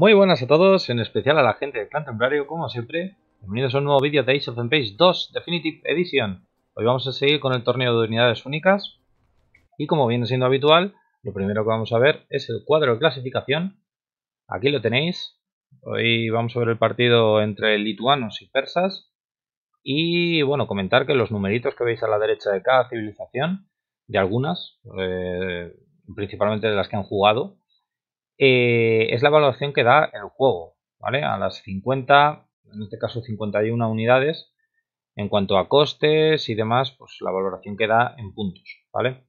Muy buenas a todos, en especial a la gente de Clan Templario, como siempre. Bienvenidos a un nuevo vídeo de Ace of Empires 2 Definitive Edition. Hoy vamos a seguir con el torneo de unidades únicas. Y como viene siendo habitual, lo primero que vamos a ver es el cuadro de clasificación. Aquí lo tenéis. Hoy vamos a ver el partido entre lituanos y persas. Y bueno, comentar que los numeritos que veis a la derecha de cada civilización, de algunas, eh, principalmente de las que han jugado, eh, es la valoración que da el juego, ¿vale? A las 50, en este caso 51 unidades, en cuanto a costes y demás, pues la valoración que da en puntos, ¿vale?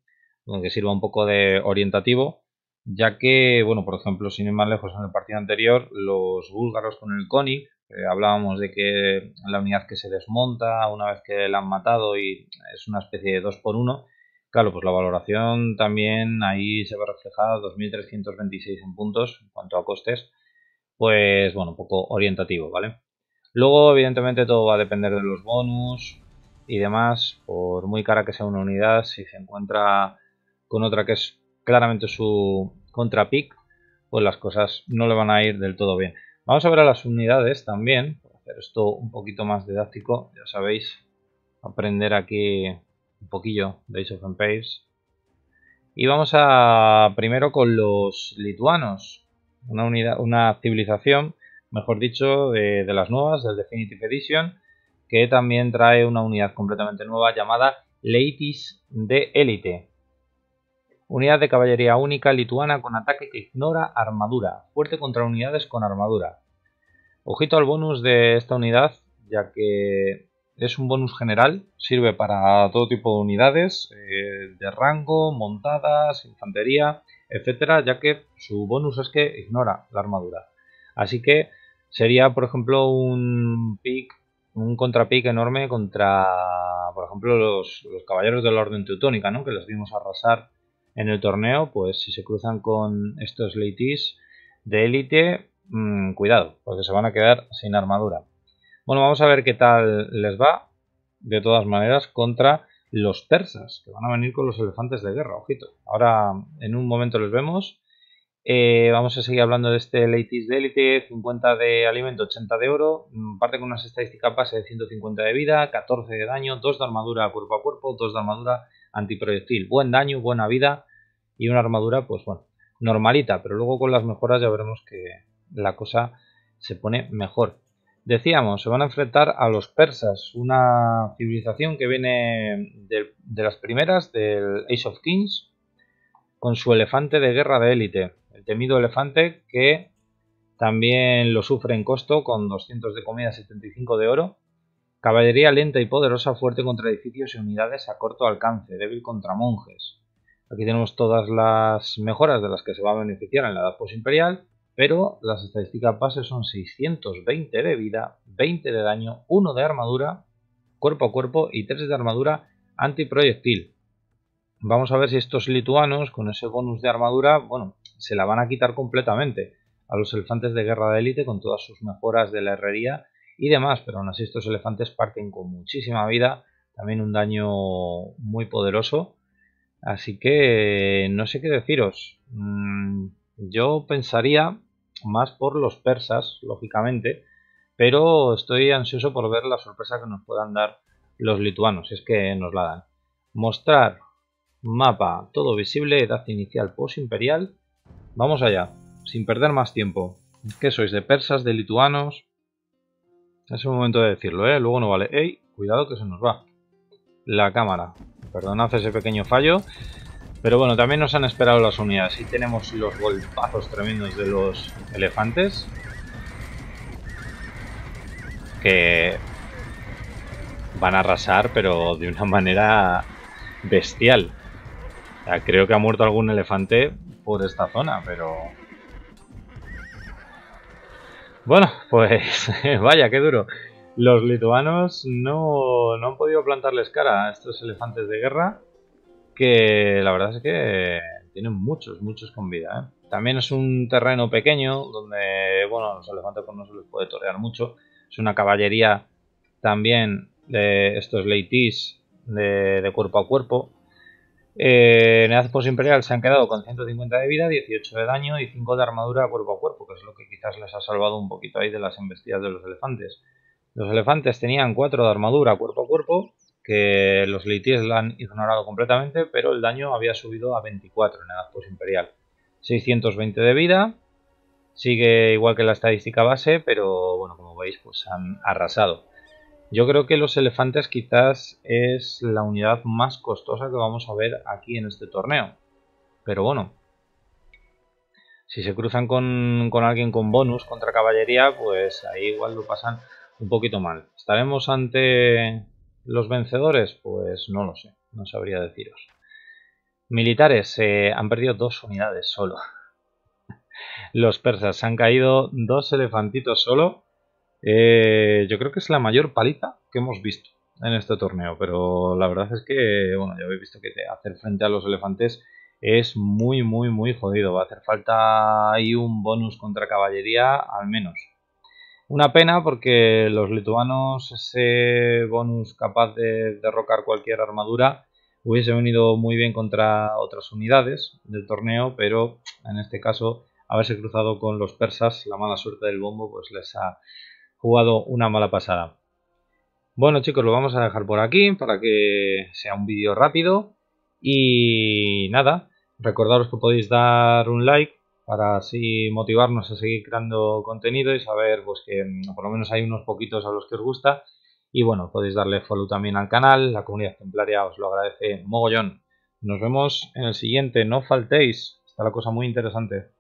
que sirva un poco de orientativo, ya que, bueno, por ejemplo, sin ir más lejos, en el partido anterior, los búlgaros con el CONI, eh, hablábamos de que la unidad que se desmonta una vez que la han matado y es una especie de 2 por 1 Claro, pues la valoración también ahí se va reflejada, 2.326 en puntos en cuanto a costes, pues bueno, un poco orientativo, ¿vale? Luego, evidentemente, todo va a depender de los bonus y demás, por muy cara que sea una unidad, si se encuentra con otra que es claramente su contrapick, pues las cosas no le van a ir del todo bien. Vamos a ver a las unidades también, para hacer esto un poquito más didáctico, ya sabéis, aprender aquí un poquillo de Age of Empires. Y vamos a primero con los lituanos, una, unidad, una civilización, mejor dicho, de, las nuevas, del Definitive Edition, que también trae una unidad completamente nueva llamada Leitis de Élite. Unidad de caballería única lituana con ataque que ignora armadura, fuerte contra unidades con armadura. Ojito al bonus de esta unidad, ya que es un bonus general, sirve para todo tipo de unidades, eh, de rango, montadas, infantería, etcétera, ya que su bonus es que ignora la armadura. Así que sería, por ejemplo, un pick, un contrapic enorme contra, por ejemplo, los, Caballeros caballeros del orden teutónica, ¿no? Que los vimos arrasar en el torneo, pues si se cruzan con estos leitis de élite, mm, cuidado, porque se van a quedar sin armadura. Bueno, vamos a ver qué tal les va, de todas maneras, contra los persas, que van a venir con los elefantes de guerra, ojito. Ahora, en un momento les vemos. Eh, vamos a seguir hablando de este Latest de élite, 50 de alimento, 80 de oro, mm, parte con unas estadísticas base de 150 de vida, 14 de daño, 2 de armadura cuerpo a cuerpo, 2 de armadura antiproyectil. Buen daño, buena vida y una armadura, pues bueno, normalita, pero luego con las mejoras ya veremos que la cosa se pone mejor. Decíamos, se van a enfrentar a los persas, una civilización que viene de, las primeras del Age of Kings, con su elefante de guerra de élite, el temido elefante que también lo sufre en costo con 200 de comida, 75 de oro. Caballería lenta y poderosa, fuerte contra edificios y unidades a corto alcance, débil contra monjes. Aquí tenemos todas las mejoras de las que se va a beneficiar en la Edad imperial pero las estadísticas base son 620 de vida, 20 de daño, 1 de armadura, cuerpo a cuerpo y 3 de armadura antiproyectil. Vamos a ver si estos lituanos con ese bonus de armadura, bueno, se la van a quitar completamente a los elefantes de guerra de élite con todas sus mejoras de la herrería y demás, pero aún así estos elefantes parten con muchísima vida, también un daño muy poderoso, así que no sé qué deciros. Mm, yo pensaría más por los persas, lógicamente, pero estoy ansioso por ver la sorpresa que nos puedan dar los lituanos, es que nos la dan. Mostrar mapa, todo visible, edad inicial post-imperial. Vamos allá, sin perder más tiempo. ¿Qué sois? ¿De persas? ¿De lituanos? Es el momento de decirlo, ¿eh? Luego no vale. ¡Ey! Cuidado que se nos va. La cámara. Perdonad ese pequeño fallo. Pero bueno, también nos han esperado las unidades. Y tenemos los golpazos tremendos de los elefantes. Que van a arrasar, pero de una manera bestial. creo que ha muerto algún elefante por esta zona, pero... Bueno, pues vaya, qué duro. Los lituanos no, no han podido plantarles cara a estos elefantes de guerra que la verdad es que tienen muchos, muchos con vida. ¿eh? También es un terreno pequeño donde, bueno, los elefantes pues no se les puede torear mucho. Es una caballería también de estos leitis de, cuerpo a cuerpo. Eh, en edad imperial se han quedado con 150 de vida, 18 de daño y 5 de armadura cuerpo a cuerpo, que es lo que quizás les ha salvado un poquito ahí de las embestidas de los elefantes. Los elefantes tenían 4 de armadura cuerpo a cuerpo que los litis la han ignorado completamente, pero el daño había subido a 24 en edad posimperial. imperial 620 de vida, sigue igual que la estadística base, pero bueno, como veis, pues han arrasado. Yo creo que los elefantes quizás es la unidad más costosa que vamos a ver aquí en este torneo. Pero bueno, si se cruzan con, con alguien con bonus contra caballería, pues ahí igual lo pasan un poquito mal. Estaremos ante los vencedores, pues no lo sé, no sabría deciros. Militares eh, han perdido dos unidades solo. Los persas han caído dos elefantitos solo. Eh, yo creo que es la mayor paliza que hemos visto en este torneo, pero la verdad es que, bueno, ya habéis visto que hacer frente a los elefantes es muy, muy, muy jodido. Va a hacer falta ahí un bonus contra caballería, al menos. Una pena porque los lituanos ese bonus capaz de derrocar cualquier armadura hubiese venido muy bien contra otras unidades del torneo, pero en este caso haberse cruzado con los persas, la mala suerte del bombo pues les ha jugado una mala pasada. Bueno chicos, lo vamos a dejar por aquí para que sea un vídeo rápido y nada, recordaros que podéis dar un like para así motivarnos a seguir creando contenido y saber pues que mm, por lo menos hay unos poquitos a los que os gusta y bueno, podéis darle follow también al canal, la comunidad templaria os lo agradece mogollón. Nos vemos en el siguiente, no faltéis, está la cosa muy interesante.